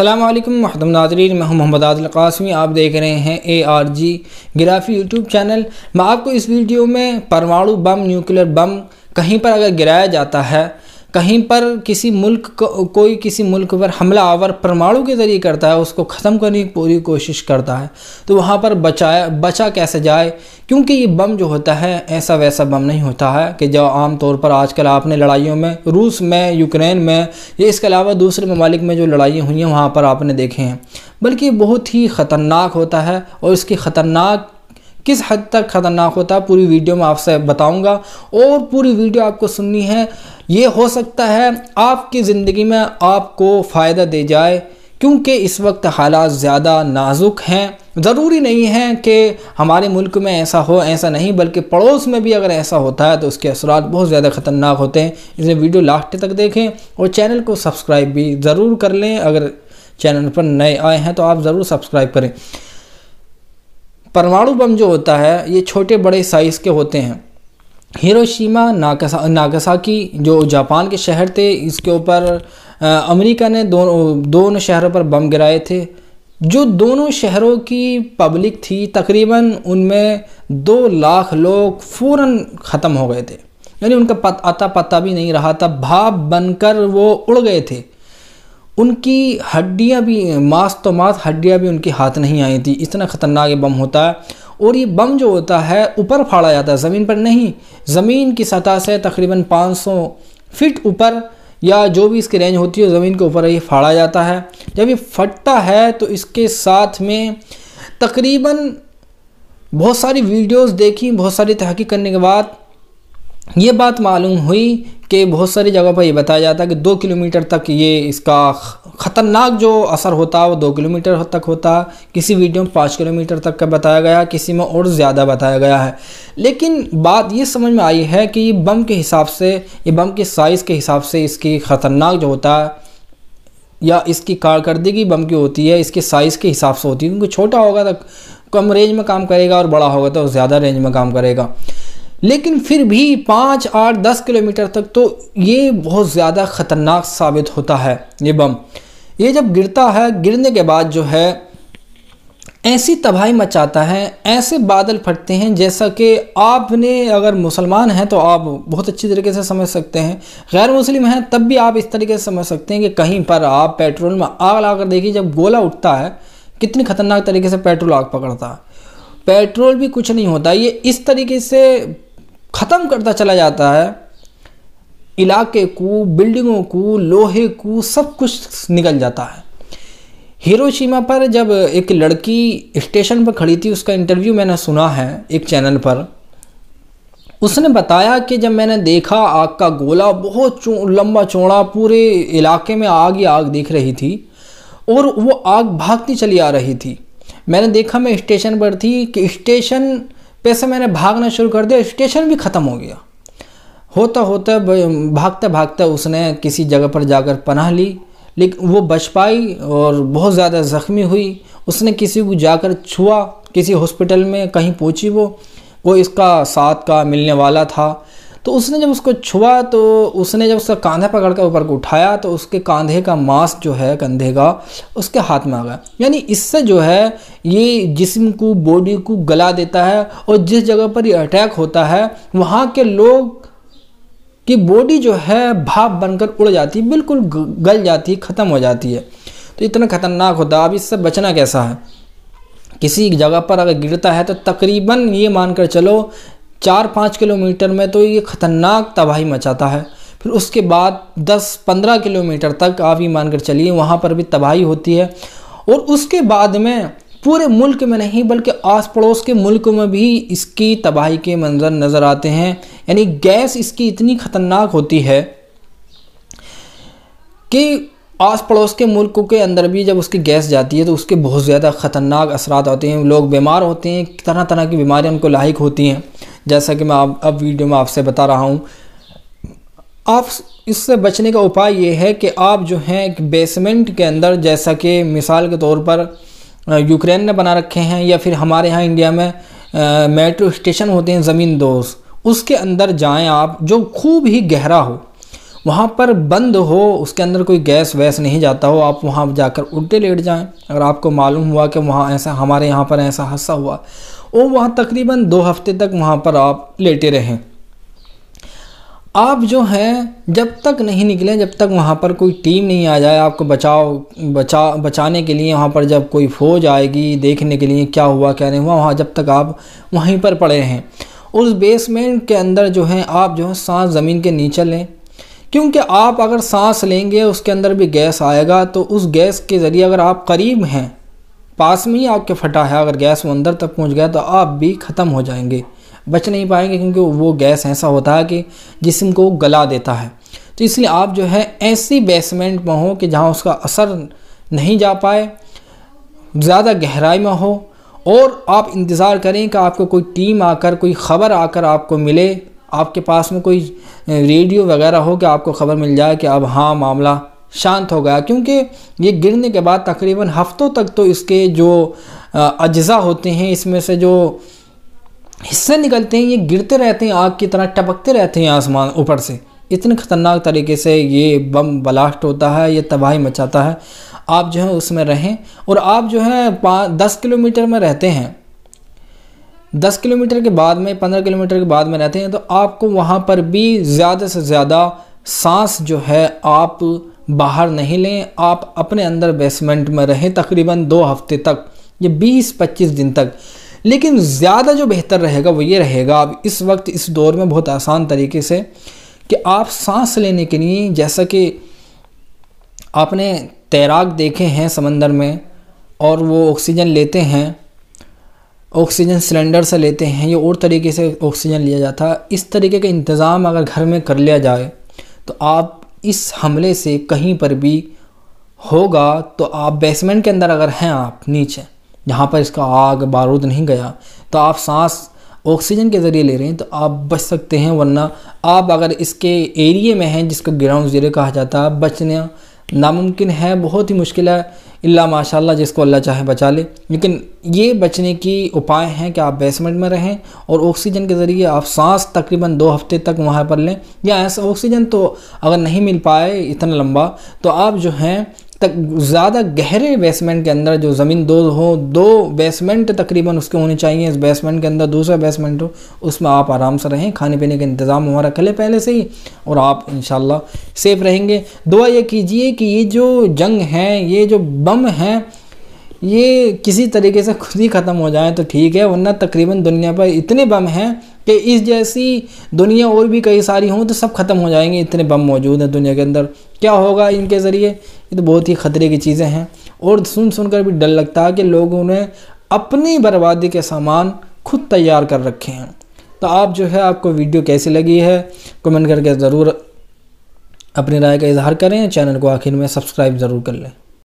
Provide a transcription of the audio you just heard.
अल्लाम महदम नाजरीन मैं मोहम्मद आदिल कासमी आप देख रहे हैं A R G graphy YouTube channel मैं आपको इस वीडियो में परमाणु बम न्यूक्लियर बम कहीं पर अगर गिराया जाता है कहीं पर किसी मुल्क को, कोई किसी मुल्क पर हमला आवर परमाणु के ज़रिए करता है उसको ख़त्म करने की पूरी कोशिश करता है तो वहाँ पर बचाया बचा कैसे जाए क्योंकि ये बम जो होता है ऐसा वैसा बम नहीं होता है कि जो आम तौर पर आजकल आपने लड़ाइयों में रूस में यूक्रेन में या इसके अलावा दूसरे ममालिक में जो लड़ाइयाँ हुई हैं वहाँ पर आपने देखे हैं बल्कि बहुत ही ख़तरनाक होता है और इसकी ख़तरनाक किस हद तक ख़तरनाक होता है पूरी वीडियो में आपसे बताऊंगा और पूरी वीडियो आपको सुननी है ये हो सकता है आपकी ज़िंदगी में आपको फ़ायदा दे जाए क्योंकि इस वक्त हालात ज़्यादा नाजुक हैं ज़रूरी नहीं है कि हमारे मुल्क में ऐसा हो ऐसा नहीं बल्कि पड़ोस में भी अगर ऐसा होता है तो उसके असरात बहुत ज़्यादा ख़तरनाक होते हैं इसलिए वीडियो लास्ट तक देखें और चैनल को सब्सक्राइब भी ज़रूर कर लें अगर चैनल पर नए आए हैं तो आप ज़रूर सब्सक्राइब करें परमाणु बम जो होता है ये छोटे बड़े साइज़ के होते हैं हिरोशिमा नागसा नागासाकी जो जापान के शहर थे इसके ऊपर अमेरिका ने दोनों दोनों शहरों पर बम गिराए थे जो दोनों शहरों की पब्लिक थी तकरीबन उनमें दो लाख लोग फ़ौर ख़त्म हो गए थे यानी उनका पत, आता पता भी नहीं रहा था भाप बनकर वो उड़ गए थे उनकी हड्डियां भी मास तो मास हड्डियां भी उनके हाथ नहीं आई थी इतना ख़तरनाक बम होता है और ये बम जो होता है ऊपर फाड़ा जाता है ज़मीन पर नहीं ज़मीन की सतह से तकरीबन 500 फीट ऊपर या जो भी इसकी रेंज होती है ज़मीन के ऊपर ये फाड़ा जाता है जब ये फटता है तो इसके साथ में तकरीबन बहुत सारी वीडियोस देखी बहुत सारी तहकी करने के बाद ये बात मालूम हुई कि बहुत सारी जगह पर यह बताया जाता है कि दो किलोमीटर तक ये इसका ख़तरनाक जो असर होता है वो दो किलोमीटर तक होता किसी वीडियो में पाँच किलोमीटर तक का बताया गया किसी में और ज़्यादा बताया गया है लेकिन बात ये समझ में आई है कि बम के हिसाब से ये बम के साइज़ के हिसाब से इसकी ख़तरनाक जो होता है या इसकी कारकर्दगी बम की होती है इसके साइज़ के हिसाब से होती है क्योंकि छोटा होगा तो कम रेंज में काम करेगा और बड़ा होगा तो ज़्यादा रेंज में काम करेगा लेकिन फिर भी पाँच आठ दस किलोमीटर तक तो ये बहुत ज़्यादा ख़तरनाक साबित होता है ये बम ये जब गिरता है गिरने के बाद जो है ऐसी तबाही मचाता है ऐसे बादल फटते हैं जैसा कि आपने अगर मुसलमान हैं तो आप बहुत अच्छी तरीके से समझ सकते हैं गैर मुस्लिम हैं तब भी आप इस तरीके से समझ सकते हैं कि कहीं पर आप पेट्रोल में आग ला कर देखिए जब गोला उठता है कितनी खतरनाक तरीके से पेट्रोल आग पकड़ता है पेट्रोल भी कुछ नहीं होता ये इस तरीके से ख़त्म करता चला जाता है इलाके को बिल्डिंगों को लोहे को सब कुछ निकल जाता है हिरोशिमा पर जब एक लड़की स्टेशन पर खड़ी थी उसका इंटरव्यू मैंने सुना है एक चैनल पर उसने बताया कि जब मैंने देखा आग का गोला बहुत चो, लंबा चौड़ा पूरे इलाके में आग ही आग दिख रही थी और वो आग भागती चली आ रही थी मैंने देखा मैं स्टेशन पर थी कि स्टेशन पे से मैंने भागना शुरू कर दिया स्टेशन भी ख़त्म हो गया होता होता भागता भागता उसने किसी जगह पर जाकर पनाह ली लेकिन वो बच पाई और बहुत ज़्यादा ज़ख्मी हुई उसने किसी को जाकर छुआ किसी हॉस्पिटल में कहीं पहुंची वो कोई इसका साथ का मिलने वाला था तो उसने जब उसको छुआ तो उसने जब उसका कांधा पकड़ कर ऊपर को उठाया तो उसके कांधे का मांस जो है कंधे का उसके हाथ में आ गया यानी इससे जो है ये जिस्म को बॉडी को गला देता है और जिस जगह पर ये अटैक होता है वहाँ के लोग कि बॉडी जो है भाप बनकर उड़ जाती है बिल्कुल गल जाती है ख़त्म हो जाती है तो इतना ख़तरनाक होता है अब इससे बचना कैसा है किसी जगह पर अगर गिरता है तो तकरीबन ये मानकर चलो चार पाँच किलोमीटर में तो ये ख़तरनाक तबाही मचाता है फिर उसके बाद दस पंद्रह किलोमीटर तक आप ये मानकर चलिए वहाँ पर भी तबाही होती है और उसके बाद में पूरे मुल्क में नहीं बल्कि आस पड़ोस के मुल्क में भी इसकी तबाही के मंजर नज़र आते हैं यानी गैस इसकी इतनी ख़तरनाक होती है कि आस पड़ोस के मुल्कों के अंदर भी जब उसकी गैस जाती है तो उसके बहुत ज़्यादा ख़तरनाक असरात होते हैं लोग बीमार होते हैं तरह तरह की बीमारियाँ उनको लाइक होती हैं जैसा कि मैं आप अब वीडियो में आपसे बता रहा हूँ आप इससे बचने का उपाय ये है कि आप जो हैं एक बेसमेंट के अंदर जैसा कि मिसाल के तौर पर यूक्रेन ने बना रखे हैं या फिर हमारे यहाँ इंडिया में मेट्रो स्टेशन होते हैं ज़मीन दोस्त उसके अंदर जाएं आप जो खूब ही गहरा हो वहाँ पर बंद हो उसके अंदर कोई गैस वैस नहीं जाता हो आप वहाँ जाकर उल्टे लेट जाएं अगर आपको मालूम हुआ कि वहाँ ऐसा हमारे यहाँ पर ऐसा हादसा हुआ और वहाँ तकरीबन दो हफ्ते तक वहाँ पर आप लेटे रहें आप जो हैं जब तक नहीं निकलें जब तक वहाँ पर कोई टीम नहीं आ जाए आपको बचाओ बचा बचाने के लिए वहाँ पर जब कोई फ़ौज आएगी देखने के लिए क्या हुआ क्या नहीं हुआ वहाँ जब तक आप वहीं पर पड़े हैं उस बेसमेंट के अंदर जो हैं आप जो है सांस ज़मीन के नीचे लें क्योंकि आप अगर सांस लेंगे उसके अंदर भी गैस आएगा तो उस गैस के ज़रिए अगर आप करीब हैं पास में ही आपके फटा है अगर गैस वो अंदर तक पहुँच गया तो आप भी ख़त्म हो जाएंगे बच नहीं पाएंगे क्योंकि वो गैस ऐसा होता है कि जिसम को गला देता है तो इसलिए आप जो है ऐसी बेसमेंट में हो कि जहाँ उसका असर नहीं जा पाए ज़्यादा गहराई में हो और आप इंतज़ार करें कि आपको कोई टीम आकर कोई ख़बर आकर आपको मिले आपके पास में कोई रेडियो वगैरह हो कि आपको ख़बर मिल जाए कि अब हाँ मामला शांत हो गया क्योंकि ये गिरने के बाद तकरीबन हफ़्तों तक तो इसके जो अज्जा होते हैं इसमें से जो हिस्से निकलते हैं ये गिरते रहते हैं आग की तरह टपकते रहते हैं आसमान ऊपर से इतने ख़तरनाक तरीके से ये बम ब्लास्ट होता है ये तबाही मचाता है आप जो है उसमें रहें और आप जो है पाँच दस किलोमीटर में रहते हैं दस किलोमीटर के बाद में पंद्रह किलोमीटर के बाद में रहते हैं तो आपको वहाँ पर भी ज़्यादा से ज़्यादा सांस जो है आप बाहर नहीं लें आप अपने अंदर बेसमेंट में रहें तकरीबन दो हफ्ते तक ये बीस पच्चीस दिन तक लेकिन ज़्यादा जो बेहतर रहेगा वो ये रहेगा अब इस वक्त इस दौर में बहुत आसान तरीके से कि आप सांस लेने के लिए जैसा कि आपने तैराक देखे हैं समंदर में और वो ऑक्सीजन लेते हैं ऑक्सीजन सिलेंडर से लेते हैं या और तरीके से ऑक्सीजन लिया जाता है इस तरीके का इंतज़ाम अगर घर में कर लिया जाए तो आप इस हमले से कहीं पर भी होगा तो आप बेसमेंट के अंदर अगर हैं आप नीचे जहाँ पर इसका आग बारूद नहीं गया तो आप सांस ऑक्सीजन के ज़रिए ले रहे हैं तो आप बच सकते हैं वरना आप अगर इसके एरिए में हैं जिसको ग्राउंड ज़ीरो कहा जाता है बचना नामुमकिन है बहुत ही मुश्किल है इल्ला माशाल्लाह जिसको अल्लाह चाहे बचा ले लेकिन ये बचने की उपाय हैं कि आप बेसमेंट में रहें और ऑक्सीजन के ज़रिए आप सांस तकरीबन दो हफ्ते तक वहाँ पर लें या ऐसा ऑक्सीजन तो अगर नहीं मिल पाए इतना लंबा तो आप जो हैं तक ज़्यादा गहरे बेसमेंट के अंदर जो ज़मीन दो हो दो बेसमेंट तकरीबन उसके होने चाहिए इस बेसमेंट के अंदर दूसरा बेसमेंट हो उसमें आप आराम से रहें खाने पीने का इंतज़ाम हुआ रख लें पहले से ही और आप इन सेफ़ रहेंगे दुआ ये कीजिए कि ये जो जंग है ये जो बम हैं ये किसी तरीके से खुद ही ख़त्म हो जाए तो ठीक है वरना तकरीबन दुनिया पर इतने बम हैं कि इस जैसी दुनिया और भी कई सारी हों तो सब ख़त्म हो जाएंगे इतने बम मौजूद हैं दुनिया के अंदर क्या होगा इनके ज़रिए ये तो बहुत ही ख़तरे की चीज़ें हैं और सुन सुनकर भी डर लगता है कि लोगों ने अपनी बर्बादी के सामान खुद तैयार कर रखे हैं तो आप जो है आपको वीडियो कैसी लगी है कमेंट करके ज़रूर अपनी राय का इजहार करें चैनल को आखिर में सब्सक्राइब ज़रूर कर लें